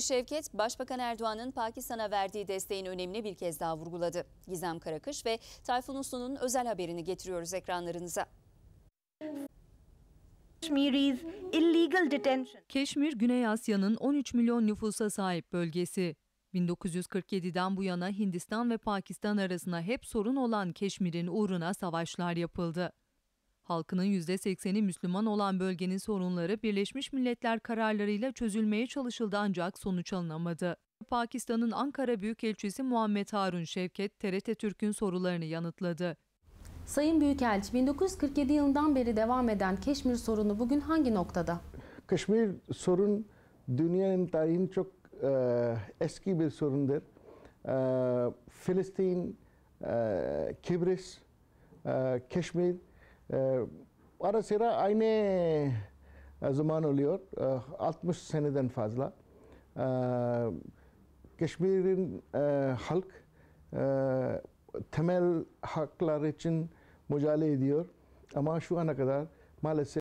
Şevket, Başbakan Erdoğan'ın Pakistan'a verdiği desteğin önemini bir kez daha vurguladı. Gizem Karakış ve Tayfun Uslu'nun özel haberini getiriyoruz ekranlarınıza. Keşmir, Güney Asya'nın 13 milyon nüfusa sahip bölgesi. 1947'den bu yana Hindistan ve Pakistan arasında hep sorun olan Keşmir'in uğruna savaşlar yapıldı. Halkının %80'i Müslüman olan bölgenin sorunları Birleşmiş Milletler kararlarıyla çözülmeye çalışıldı ancak sonuç alınamadı. Pakistan'ın Ankara Büyükelçisi Muhammed Harun Şevket, TRT Türk'ün sorularını yanıtladı. Sayın Büyükelçi, 1947 yılından beri devam eden Keşmir sorunu bugün hangi noktada? Keşmir sorun dünyanın tarihinin çok e, eski bir sorundur. E, Filistin, e, Kibris, e, Keşmir, ee, ara sıra aynı e, zaman oluyor. Ee, 60 seneden fazla. Ee, e, halk e, temel haklar için mücadele ediyor. Ama şu ana kadar maalesef